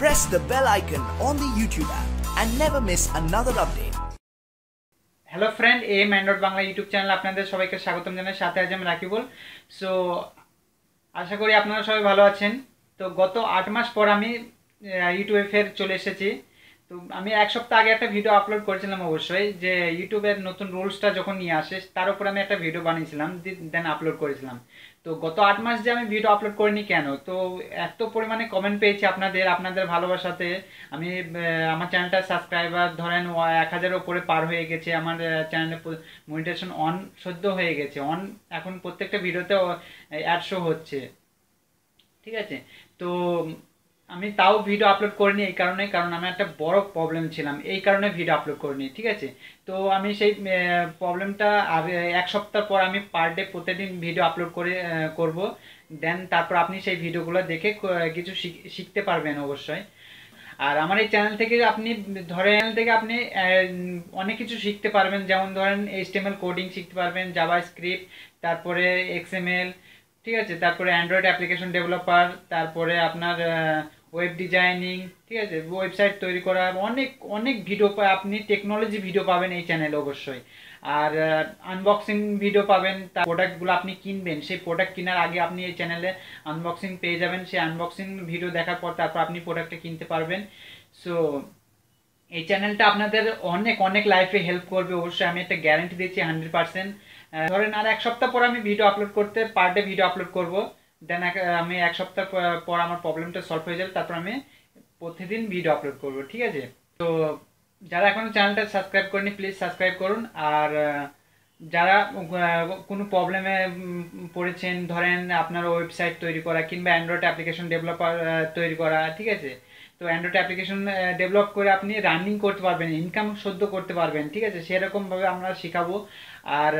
press the bell icon on the YouTube app and never miss another update. Hello friend এ ম্যান্ডোট Bangla YouTube channel আপনাদের সবাইকে স্বাগতম জানাই সাথে আজ আমি রাকিবুল সো আশা করি আপনারা সবাই ভালো আছেন তো গত আট মাস পর আমি ইউটিউবে ফের চলে এসেছি তো আমি এক সপ্তাহ আগে একটা ভিডিও আপলোড করেছিলাম অবশ্যই যে ইউটিউবের নতুন রুলসটা যখন নিয়ে আসে তার উপরে আমি একটা ভিডিও বানিয়েছিলাম দেন আপলোড করেছিলাম তো গত আট মাস যে আমি ভিডিও আপলোড করিনি কেন তো এত পরিমাণে কমেন্ট পেয়েছি আপনাদের আপনাদের ভালোবাসাতে আমি আমার চ্যানেলটা সাবস্ক্রাইবার ধরেন এক হাজারের ওপরে পার হয়ে গেছে আমার চ্যানেলে মনিটেশন অন সদ্য হয়ে গেছে অন এখন প্রত্যেকটা ভিডিওতে অ্যাডশো হচ্ছে ঠিক আছে তো আমি তাও ভিডিও আপলোড করিনি এই কারণে কারণ আমি একটা বড় প্রবলেম ছিলাম এই কারণে ভিডিও আপলোড করিনি ঠিক আছে তো আমি সেই প্রবলেমটা এক সপ্তাহ পর আমি পার ডে প্রতিদিন ভিডিও আপলোড করে করব দেন তারপর আপনি সেই ভিডিওগুলো দেখে কিছু শিখতে পারবেন অবশ্যই আর আমার এই চ্যানেল থেকে আপনি ধরেন চ্যানেল থেকে আপনি অনেক কিছু শিখতে পারবেন যেমন ধরেন এইচটিএমএল কোডিং শিখতে পারবেন জাভা স্ক্রিপ্ট তারপরে এক্সএমএল ঠিক আছে তারপরে অ্যান্ড্রয়েড অ্যাপ্লিকেশন ডেভেলপার তারপরে আপনার ওয়েব ডিজাইনিং ঠিক আছে ওয়েবসাইট তৈরি করা অনেক অনেক ভিডিও আপনি টেকনোলজি ভিডিও পাবেন এই চ্যানেলে অবশ্যই আর আনবক্সিং ভিডিও পাবেন তার প্রোডাক্টগুলো আপনি কিনবেন সেই প্রোডাক্ট কেনার আগে আপনি এই চ্যানেলে আনবক্সিং পেয়ে যাবেন সেই আনবক্সিং ভিডিও দেখার পর তারপর আপনি প্রোডাক্টটা কিনতে পারবেন সো এই চ্যানেলটা আপনাদের অনেক অনেক লাইফে হেল্প করবে অবশ্যই আমি একটা গ্যারেন্টি দিচ্ছি হান্ড্রেড পার্সেন্ট ধরেন আর এক সপ্তাহ পর আমি ভিডিও আপলোড করতে পার ডে ভিডিও আপলোড করবো দেন আমি এক সপ্তাহ পর আমার প্রবলেমটা সলভ হয়ে যাবে তারপর আমি প্রতিদিন ভিডিও আপলোড করবো ঠিক আছে তো যারা এখন চ্যানেলটা সাবস্ক্রাইব করেনি প্লিজ সাবস্ক্রাইব করুন আর যারা কোনো প্রবলেমে পড়েছেন ধরেন আপনার ওয়েবসাইট তৈরি করা কিংবা অ্যান্ড্রয়েড অ্যাপ্লিকেশন ডেভেলপার তৈরি করা ঠিক আছে তো অ্যান্ড্রয়েড অ্যাপ্লিকেশন ডেভেলপ করে আপনি রানিং করতে পারবেন ইনকাম সদ্য করতে পারবেন ঠিক আছে সেরকমভাবে আমরা শেখাবো আর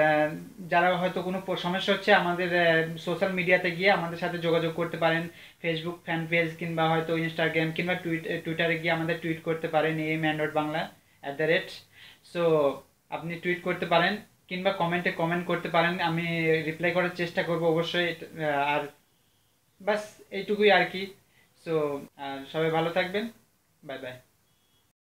যারা হয়তো কোনো সমস্যা হচ্ছে আমাদের সোশ্যাল মিডিয়াতে গিয়ে আমাদের সাথে যোগাযোগ করতে পারেন ফেসবুক ফ্যান পেজ কিংবা হয়তো ইনস্টাগ্রাম কিংবা টুইট টুইটারে গিয়ে আমাদের টুইট করতে পারেন M Android Bangla at the rate so আপনি টুইট করতে পারেন কিংবা কমেন্টে কমেন্ট করতে পারেন আমি রিপ্লাই করার চেষ্টা করব অবশ্যই আর বাস এইটুকুই আর কি সো সবাই ভালো থাকবেন বাই বাই